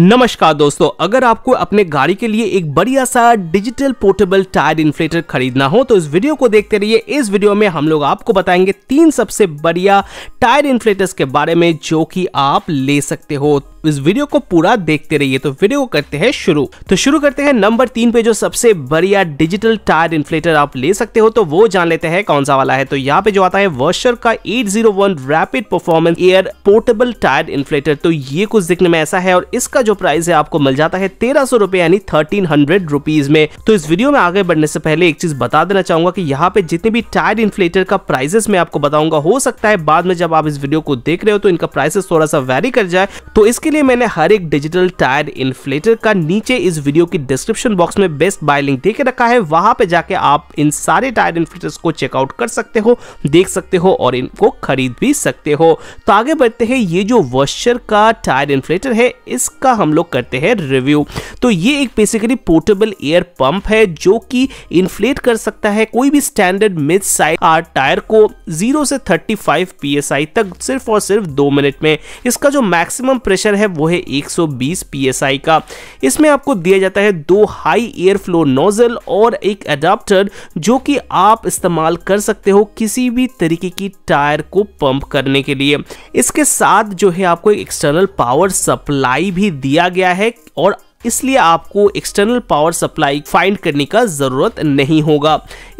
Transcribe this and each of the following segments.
नमस्कार दोस्तों अगर आपको अपने गाड़ी के लिए एक बढ़िया सा डिजिटल पोर्टेबल टायर इन्फ्लेटर खरीदना हो तो इस वीडियो को देखते रहिए इस वीडियो में हम लोग आपको बताएंगे तीन सबसे बढ़िया टायर इन्फ्लेटर्स के बारे में जो कि आप ले सकते हो इस वीडियो को पूरा देखते रहिए तो वीडियो को करते हैं शुरू तो शुरू करते हैं नंबर तीन पे जो सबसे बढ़िया डिजिटल टायर इन्फ्लेटर आप ले सकते हो तो वो जान लेते हैं कौन सा वाला है तो यहाँ पे जो आता है वर्षर का 801 rapid performance air portable tyre inflator तो ये कुछ दिखने में ऐसा है और इसका जो प्राइस है आपको मिल जाता है तेरह सौ रुपए यानी थर्टीन हंड्रेड रुपीज में तो इस वीडियो में आगे बढ़ने से पहले एक चीज बता देना चाहूंगा कि यहाँ पे जितने भी टायर इन्फ्लेटर का प्राइसेस मैं आपको बताऊंगा हो सकता है बाद में जब आप इस वीडियो को देख रहे हो तो इनका प्राइसेस थोड़ा सा वेरी कर जाए तो इसके लिए मैंने हर एक डिजिटल टायर इन्फ्लेटर का नीचे इस वीडियो की डिस्क्रिप्शन बॉक्स में बेस्ट बाय लिंक दे रखा है वहां पर जाके आप इन सारे टायर इन्फ्लेटर को चेकआउट कर सकते हो देख सकते हो और इनको खरीद भी सकते हो तो आगे बढ़ते हैं ये जो वॉशर का टायर इन्फ्लेटर है इसका हम लोग करते हैं रिव्यू तो ये एक बेसिकली पोर्टेबल एयर पंप है जो कि इन्फ्लेट कर सकता है कोई भी standard mid size R tyre को जीरो से थर्टी फाइव तक सिर्फ और सिर्फ दो मिनट में इसका जो मैक्सिमम प्रेशर है वो है 120 psi का इसमें आपको दिया जाता है दो हाई एयर फ्लो नोजल और एक अडाप्टर जो कि आप इस्तेमाल कर सकते हो किसी भी तरीके की टायर को पंप करने के लिए इसके साथ जो है आपको एक एक्सटर्नल पावर सप्लाई भी दिया गया है और इसलिए आपको एक्सटर्नल पावर सप्लाई फाइंड करने का ज़रूरत नहीं होगा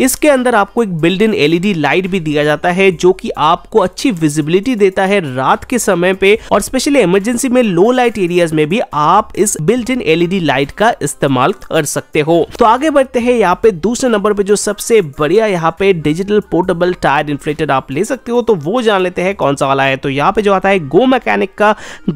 इसके अंदर आपको एक बिल्ड इन एलईडी लाइट भी दिया जाता है जो कि आपको अच्छी विजिबिलिटी देता है रात के समय पे और स्पेशली इमरजेंसी में लो लाइट एरियाज में भी आप इस बिल्ड इन एलईडी लाइट का इस्तेमाल कर सकते हो तो आगे बढ़ते हैं यहाँ पे दूसरे नंबर पे जो सबसे बढ़िया यहाँ पे डिजिटल पोर्टेबल टायर इन्फ्लेटर आप ले सकते हो तो वो जान लेते हैं कौन सा वाला है तो यहाँ पे जो आता है गो मैकेनिक का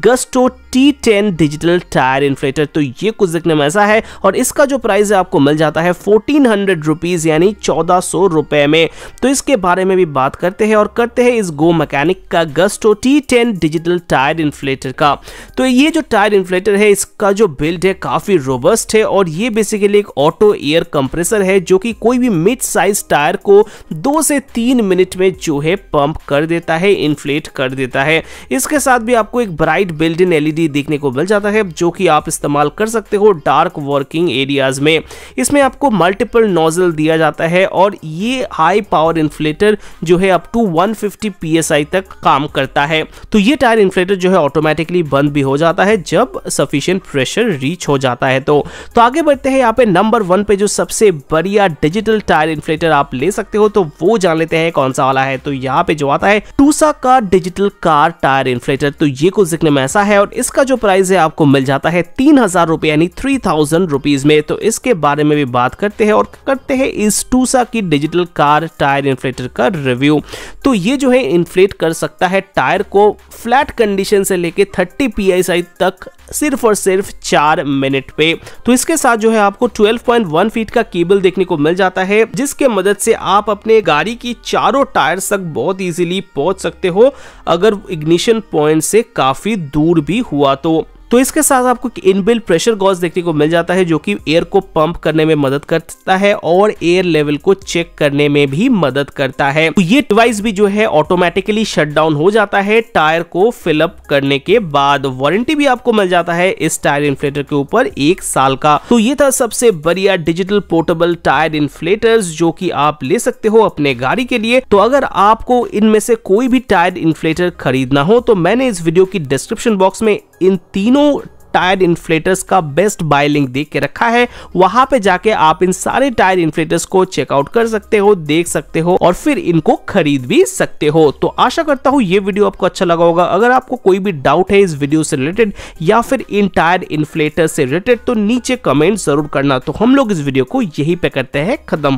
Gusto T digital tyre inflator तो ये कुछ दिखने में ऐसा है और इसका जो प्राइस है आपको मिल जाता है फोर्टीन हंड्रेड रुपीज़ यानी चौदह सौ रुपए में तो इसके बारे में भी बात करते हैं और करते हैं इस गो मैकेनिक का Gusto T ten digital tyre inflator का तो ये जो टायर इन्फ्लेटर है इसका जो बिल्ड है काफ़ी रोबस्ट है और ये बेसिकली एक ऑटो एयर कंप्रेसर है जो कि कोई भी मिड साइज टायर को दो से तीन मिनट में जो है पंप कर देता है इन्फ्लेट कर देता है इसके साथ भी आपको एक ब्राइट बिल्ड इन एलईडी देखने को मिल जाता है जो कि आप इस्तेमाल कर सकते हो डार्क वर्किंग एरियाज में इसमें आपको मल्टीपल नोजल दिया जाता है और ये हाई पावर इन्फ्लेटर जो है अप टू 150 psi तक काम करता है तो ये टायर इन्फ्लेटर जो है ऑटोमेटिकली बंद भी हो जाता है जब सफिशियंट प्रेशर रीच हो जाता है तो तो आगे बढ़ते हैं यहाँ पे नंबर वन पे जो सबसे बढ़िया डिजिटल टायर इन्फ्लेटर आप ले सकते हो तो वो जान लेते हैं कौन सा वाला है तो यहाँ पे जो आता है टूसा का डिजिटल कार टायर इन्फ्लेटर तो ये कुछ जिक्र में ऐसा है और इसका जो प्राइस है आपको मिल जाता है तीन हजार रुपए यानी थ्री थाउजेंड रुपीज़ में तो इसके बारे में भी बात करते हैं और करते हैं इस टूसा की डिजिटल कार टायर इन्फ्लेटर का रिव्यू तो ये जो है इन्फ्लेट कर सकता है टायर को फ्लैट कंडीशन से लेके 30 पीएसआई तक सिर्फ और सिर्फ चार मिनट पे तो इसके साथ जो है आपको 12.1 फीट का केबल देखने को मिल जाता है जिसके मदद से आप अपने गाड़ी की चारों टायर तक बहुत इजीली पहुंच सकते हो अगर इग्निशन पॉइंट से काफी दूर भी हुआ तो तो इसके साथ आपको इनबिल प्रेशर गॉज देखने को मिल जाता है जो कि एयर को पंप करने में मदद करता है और एयर लेवल को चेक करने में भी मदद करता है तो ये डिवाइस भी जो है ऑटोमेटिकली शट डाउन हो जाता है टायर को फिलअप करने के बाद वारंटी भी आपको मिल जाता है इस टायर इन्फ्लेटर के ऊपर एक साल का तो ये था सबसे बढ़िया डिजिटल पोर्टेबल टायर इन्फ्लेटर जो कि आप ले सकते हो अपने गाड़ी के लिए तो अगर आपको इनमें से कोई भी टायर इन्फ्लेटर खरीदना हो तो मैंने इस वीडियो की डिस्क्रिप्शन बॉक्स में इन तीनों दोनों टायर इन्फ्लेटर्स का बेस्ट बाय लिंक दे के रखा है वहां पे जाके आप इन सारे टायर इन्फ्लेटर्स को चेकआउट कर सकते हो देख सकते हो और फिर इनको खरीद भी सकते हो तो आशा करता हूँ ये वीडियो आपको अच्छा लगा होगा अगर आपको कोई भी डाउट है इस वीडियो से रिलेटेड या फिर इन टायर इन्फ्लेटर से रिलेटेड तो नीचे कमेंट जरूर करना तो हम लोग इस वीडियो को यही पे करते हैं खत्म